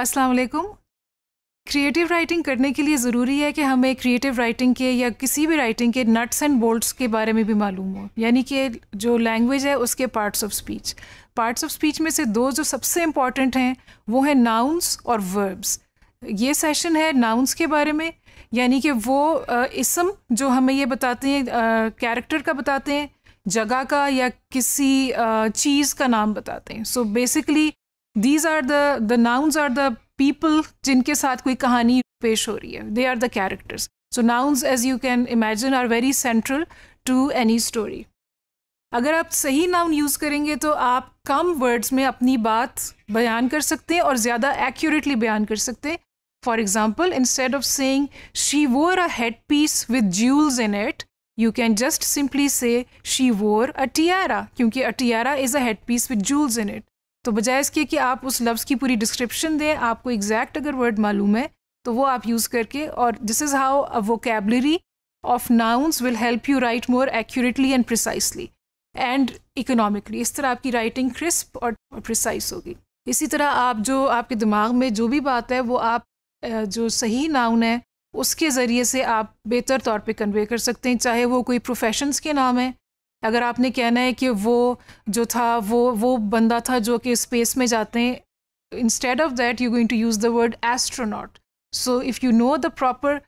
अस्सलाम वालेकुम creative writing करने के लिए ज़रूरी है कि हमें क्रिएटिव राइटिंग के या किसी भी राइटिंग के नट्स एंड बोल्ट्स के बारे में भी मालूम हो यानी कि जो लैंग्वेज है उसके parts of speech parts of speech में से दो जो सबसे इम्पॉर्टेंट हैं वो हैं नाउंस और वर्ब्स ये सेशन है नाउन्स के बारे में यानी कि वो इसम जो हमें ये बताते हैं कैरेक्टर का बताते हैं जगह का या किसी चीज़ का नाम बताते हैं so basically these are the the nouns are the people जिनके साथ कोई कहानी पेश हो रही है they are the characters so nouns as you can imagine are very central to any story अगर आप सही नाउन यूज़ करेंगे तो आप कम वर्ड्स में अपनी बात बयान कर सकते हैं और ज़्यादा एक्यूरेटली बयान कर सकते हैं for example instead of saying she wore a headpiece with jewels in it you can just simply say she wore a tiara क्योंकि a tiara is a headpiece with jewels in it तो बजाय इसके कि आप उस लफ्ज़ की पूरी डिस्क्रिप्शन दें आपको एग्जैक्ट अगर वर्ड मालूम है तो वो आप यूज़ करके और this is how a vocabulary of nouns will help you write more accurately and precisely and economically इस तरह आपकी राइटिंग क्रिस्प और प्रिसाइस होगी इसी तरह आप जो आपके दिमाग में जो भी बात है वो आप जो सही नाउन है उसके ज़रिए से आप बेहतर तौर पे कन्वे कर सकते हैं चाहे वो कोई प्रोफेशंस के नाम है अगर आपने कहना है कि वो जो था वो वो बंदा था जो कि स्पेस में जाते हैं instead of that you going to use the word astronaut so if you know the proper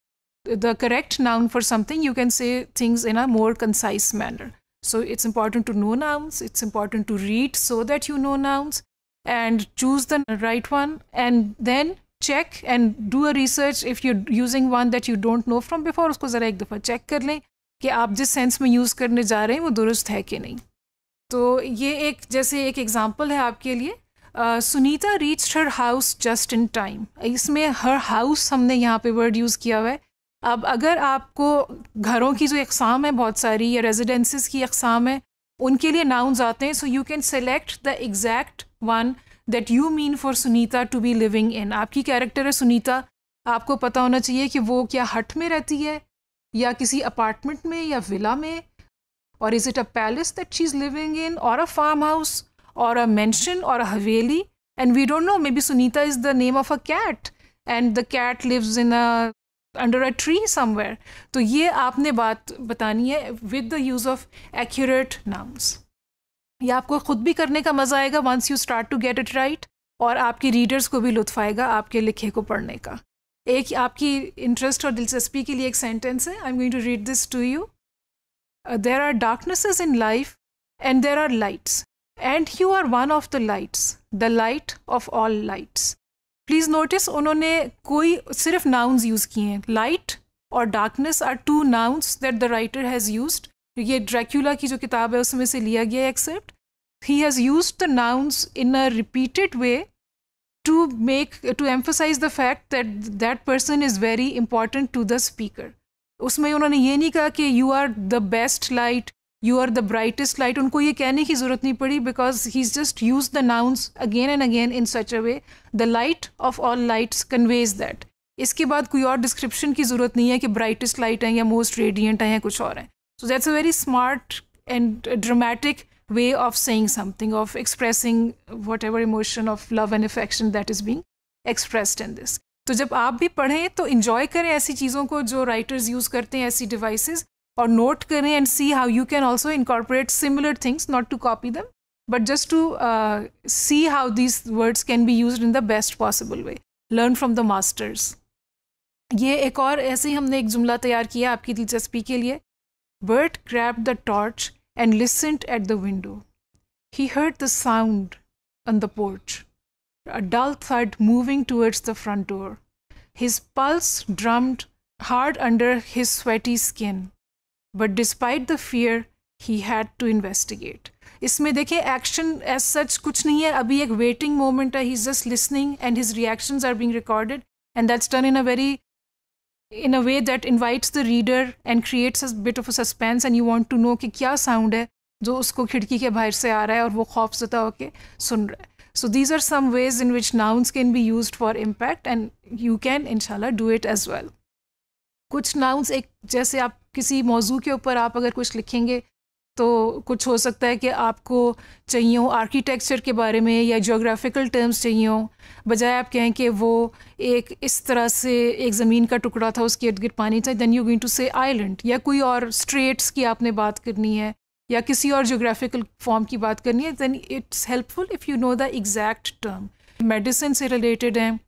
the correct noun for something you can say things in a more concise manner so it's important to know nouns it's important to read so that you know nouns and choose the right one and then check and do a research if you using one that you don't know from before उसको ज़रा एक दफ़ा check कर लें कि आप जिस sense में यूज़ करने जा रहे हैं वो दुरुस्त है कि नहीं तो ये एक जैसे एक एग्ज़ाम्पल है आपके लिए Sunita reach her house just in time इसमें हर हाउस हमने यहाँ पे वर्ड यूज़ किया हुआ है अब अगर आपको घरों की जो अकसाम है बहुत सारी या रेजिडेंसेस की अकसाम है उनके लिए नाउन्स आते हैं so you can select the exact one that you mean for Sunita to be living in आपकी कैरेक्टर है सुनीता आपको पता होना चाहिए कि वो क्या हट में रहती है या किसी अपार्टमेंट में या विला में और is it a palace that she is living in और अ फार्म हाउस और अ मैंशन और a haveli and we don't know maybe Sunita is the name of a cat and the cat lives in a under a tree somewhere तो ये आपने बात बतानी है with the use of accurate names ये आपको ख़ुद भी करने का मज़ा आएगा once you start to get it right और आपके रीडर्स को भी लुत्फ आएगा आपके लिखे को पढ़ने का एक आपकी इंटरेस्ट और दिलचस्पी के लिए एक सेंटेंस है I am going to read this to you there are darknesses in life and there are lights and you are one of the lights the light of all lights please notice उन्होंने कोई सिर्फ nouns use किए हैं light और darkness are two nouns that the writer has use ये Dracula की जो किताब है उसमें से लिया गया except he has use the nouns in a repeated way to make to emphasize the fact that that person is very important to the speaker उसमें उन्होंने ये नहीं कहा कि you are the best light you are the brightest light उनको ये कहने की ज़रूरत नहीं पड़ी because he is just use the nouns again and again in such a way the light of all lights conveys that इसके बाद कोई और डिस्क्रिप्शन की ज़रूरत नहीं है कि ब्राइटेस्ट लाइट है या मोस्ट रेडियंट हैं या कुछ और हैं so that's a very smart and dramatic way of saying something, of expressing whatever emotion of love and affection that is being expressed in this. तो जब आप भी पढ़ें तो इन्जॉय करें ऐसी चीज़ों को जो राइटर्स यूज़ करते हैं ऐसी डिवाइस और नोट करें and see how you can also incorporate similar things not to copy them but just to see how these words can be use in the best possible way learn from the masters ये एक और ऐसे ही हमने एक जुमला तैयार किया आपकी दिलचस्पी के लिए bird crap the torch and listened at the window. He heard the sound on the porch, a dull thud moving towards the front door. His pulse drummed hard under his sweaty skin. But despite the fear, he had to investigate. इसमें देखिए action as such कुछ नहीं है अभी एक waiting moment है he is just listening and his reactions are being recorded and that's done in a very in a way that invites the reader and creates bit of suspense and you want to know कि क्या sound है जो उसको खिड़की के बाहर से आ रहा है और वो खौफ जता होकर सुन रहा है so these are some ways in which nouns can be use for impact and you can इनशाला डू इट एज वेल कुछ नाउन्स एक जैसे आप किसी मौजू के ऊपर आप अगर कुछ लिखेंगे तो कुछ हो सकता है कि आपको चाहिए हो आर्किटेक्चर के बारे में या जोग्राफिकल टर्म्स चाहिए हो बजाय आप कहें कि वो एक इस तरह से एक ज़मीन का टुकड़ा था उसके इर्द गिर्द पानी था then you going to say island या कोई और स्ट्रेट्स की आपने बात करनी है या किसी और जोग्राफिकल फॉर्म की बात करनी है then it's helpful if you know the exact term medicine से रिलेटेड हैं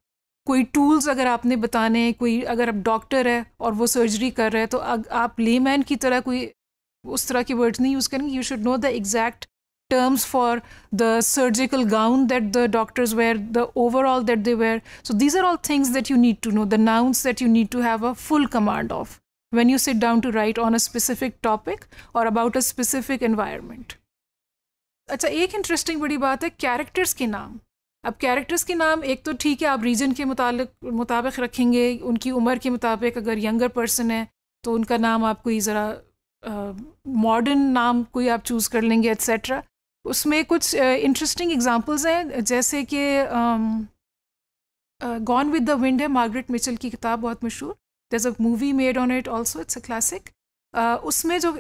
कोई टूल्स अगर आपने बताने कोई अगर आप डॉक्टर है और वो सर्जरी कर रहे हैं तो आप लेमैन की तरह कोई उस तरह के वर्ड्स नहीं यूज़ करेंगे you should know the exact terms for the surgical gown that the doctors wear the overall that they wear so these are all things that you need to know the nouns that you need to have a full command of when you sit down to write on a specific topic और about a specific environment अच्छा एक interesting बड़ी बात है characters के नाम अब characters के नाम एक तो ठीक है आप रीजन के मुतालिक मुताबिक रखेंगे उनकी उम्र के मुताबिक अगर यंगर पर्सन है तो उनका नाम आपको ही ज़रा मॉडर्न नाम कोई आप चूज़ कर लेंगे एट्सेट्रा उसमें कुछ इंटरेस्टिंग एग्जांपल्स हैं जैसे कि गॉन विद द विंड है मार्गरेट मिचल की किताब बहुत मशहूर there a movie made on it also it's a classic उसमें जो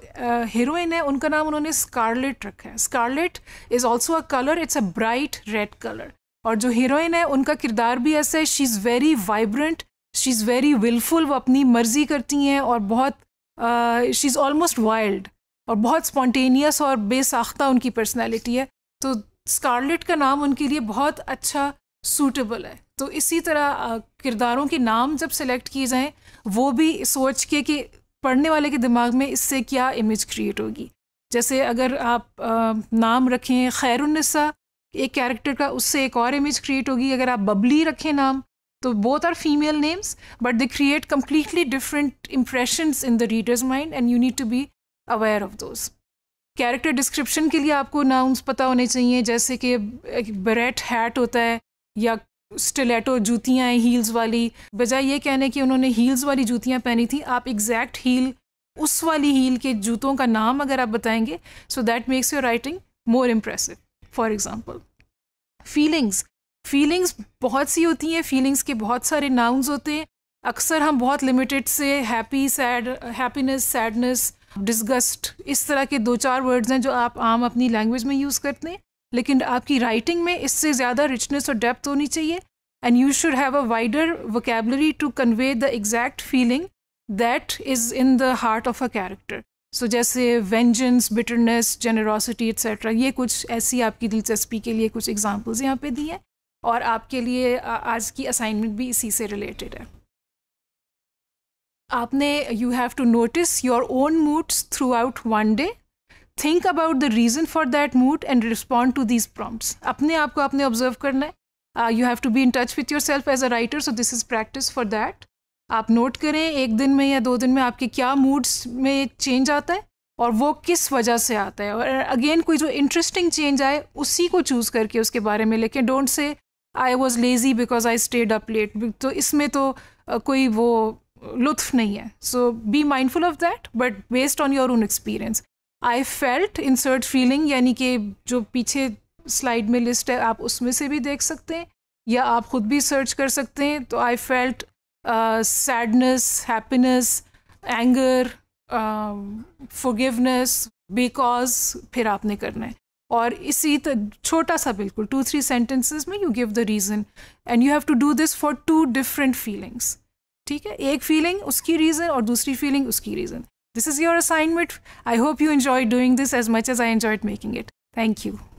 हीरोइन uh, है उनका नाम उन्होंने स्कारलेट रखा है Scarlett is also a colour it's a bright red colour और जो हीरोइन है उनका किरदार भी ऐसा है she is very vibrant she is very wilful वो अपनी मर्जी करती हैं और बहुत शी इज़ ऑलमोस्ट वाइल्ड और बहुत स्पॉन्टेनियस और बेसाख्ता उनकी पर्सनैलिटी है तो स्कारलेट का नाम उनके लिए बहुत अच्छा सूटेबल है तो इसी तरह uh, किरदारों के नाम जब सेलेक्ट किए जाएँ वो भी सोच के कि पढ़ने वाले के दिमाग में इससे क्या इमेज क्रिएट होगी जैसे अगर आप uh, नाम रखें खैरुनसा एक कैरेक्टर का उससे एक और इमेज क्रिएट होगी अगर आप बबली रखें नाम तो both are female names but they create completely different impression in the readers mind and you need to be aware of those character description के लिए आपको नाउंस पता होने चाहिए जैसे कि बरेट हैट होता है या स्टिलेटो जूतियाँ हैं हील्स वाली बजाय ये कहने कि उन्होंने हील्स वाली जूतियाँ पहनी थी आप एग्जैक्ट हील उस वाली हील के जूतों का नाम अगर आप बताएंगे so that makes your writing more impressive for example feelings feelings बहुत सी होती हैं फीलिंग्स के बहुत सारे नाउन्स होते हैं अक्सर हम बहुत लिमिटेड से happy sad happiness sadness disgust इस तरह के दो चार वर्ड्स हैं जो आप आम अपनी लैंग्वेज में यूज़ करते हैं लेकिन आपकी राइटिंग में इससे ज़्यादा रिचनेस और डेप्थ होनी चाहिए and you should have a wider vocabulary to convey the exact feeling that is in the heart of a character so जैसे वेंजेंस बिटरनेस जेनरॉसिटी एट्सेट्रा ये कुछ ऐसी आपकी दिलचस्पी के लिए कुछ एग्जाम्पल्स यहाँ पे दी हैं और आपके लिए आज की असाइनमेंट भी इसी से रिलेटेड है आपने you have to notice your own moods throughout one day think about the reason for that mood and respond to these prompt अपने आप को आपने ऑब्जर्व करना है you have to be in touch with yourself as a writer so this is practice for that आप note करें एक दिन में या दो दिन में आपके क्या मूड्स में चेंज आता है और वो किस वजह से आता है और अगेन कोई जो इंटरेस्टिंग चेंज आए उसी को चूज़ करके उसके बारे में लेकिन don't say I was lazy because I stayed up late तो इसमें तो कोई वो लुत्फ नहीं है so be mindful of that but based on your own experience I felt insert feeling यानी कि जो पीछे स्लाइड में लिस्ट है आप उसमें से भी देख सकते हैं या आप खुद भी सर्च कर सकते हैं तो I felt sadness happiness anger forgiveness because फिर आपने करना है और इसी छोटा सा बिल्कुल टू थ्री सेंटेंसेस में you give the reason and you have to do this for two different feelings ठीक है एक फीलिंग उसकी रीज़न और दूसरी फीलिंग उसकी reason this is your assignment I hope you enjoy doing this as much as I enjoyed making it thank you